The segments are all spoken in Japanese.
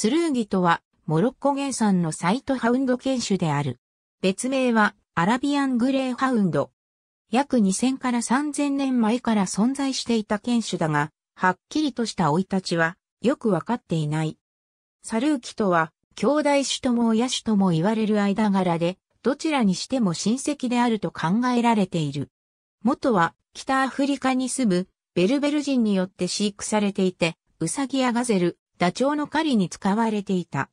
スルーギとは、モロッコ原産のサイトハウンド犬種である。別名は、アラビアングレーハウンド。約2000から3000年前から存在していた犬種だが、はっきりとした老い立ちは、よくわかっていない。サルーキとは、兄弟種とも親種とも言われる間柄で、どちらにしても親戚であると考えられている。元は、北アフリカに住む、ベルベル人によって飼育されていて、ウサギやガゼル、ダチョウの狩りに使われていた。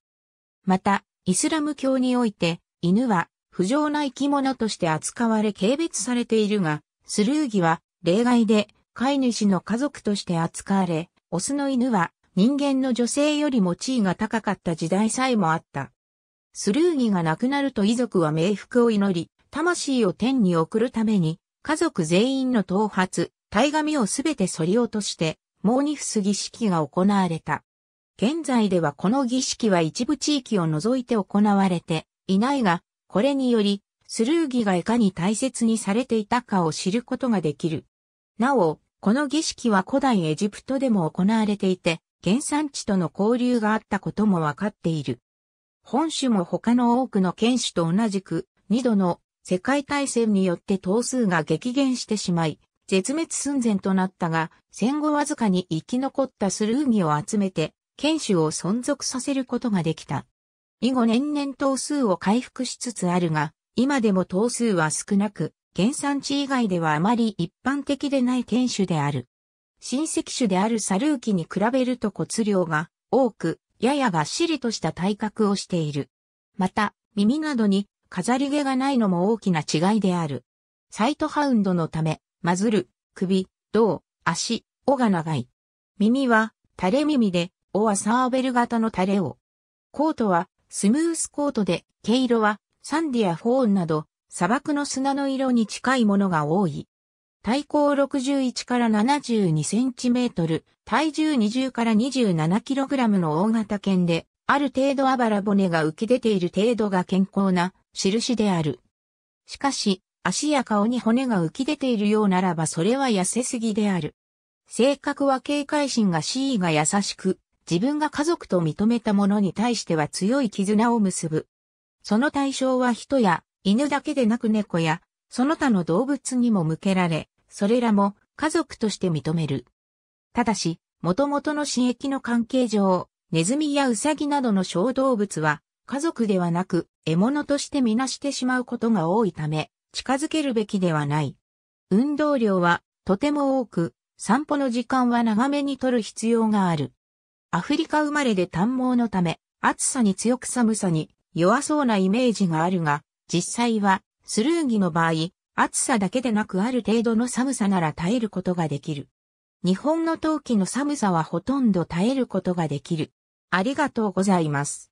また、イスラム教において、犬は不浄な生き物として扱われ軽蔑されているが、スルーギは例外で飼い主の家族として扱われ、オスの犬は人間の女性よりも地位が高かった時代さえもあった。スルーギが亡くなると遺族は冥福を祈り、魂を天に送るために、家族全員の頭髪、体髪をすべて剃り落として、毛に不すぎ式が行われた。現在ではこの儀式は一部地域を除いて行われていないが、これにより、スルーギがいかに大切にされていたかを知ることができる。なお、この儀式は古代エジプトでも行われていて、原産地との交流があったこともわかっている。本種も他の多くの犬種と同じく、二度の世界大戦によって頭数が激減してしまい、絶滅寸前となったが、戦後わずかに生き残ったスルーギを集めて、剣種を存続させることができた。以後年々頭数を回復しつつあるが、今でも頭数は少なく、原産地以外ではあまり一般的でない剣種である。親戚種であるサルーキに比べると骨量が多く、ややがっしりとした体格をしている。また、耳などに飾り毛がないのも大きな違いである。サイトハウンドのため、マズル、首、胴、足、尾が長い。耳は垂れ耳でオはサーベル型のタレを。コートはスムースコートで、毛色はサンディやフォーンなど砂漠の砂の色に近いものが多い。体高61から72センチメートル、体重20から27キログラムの大型犬で、ある程度あばら骨が浮き出ている程度が健康な印である。しかし、足や顔に骨が浮き出ているようならばそれは痩せすぎである。性格は警戒心が C が優しく、自分が家族と認めた者に対しては強い絆を結ぶ。その対象は人や犬だけでなく猫やその他の動物にも向けられ、それらも家族として認める。ただし、元々の刺激の関係上、ネズミやウサギなどの小動物は家族ではなく獲物としてみなしてしまうことが多いため、近づけるべきではない。運動量はとても多く、散歩の時間は長めにとる必要がある。アフリカ生まれで短毛のため、暑さに強く寒さに弱そうなイメージがあるが、実際はスルーギの場合、暑さだけでなくある程度の寒さなら耐えることができる。日本の陶器の寒さはほとんど耐えることができる。ありがとうございます。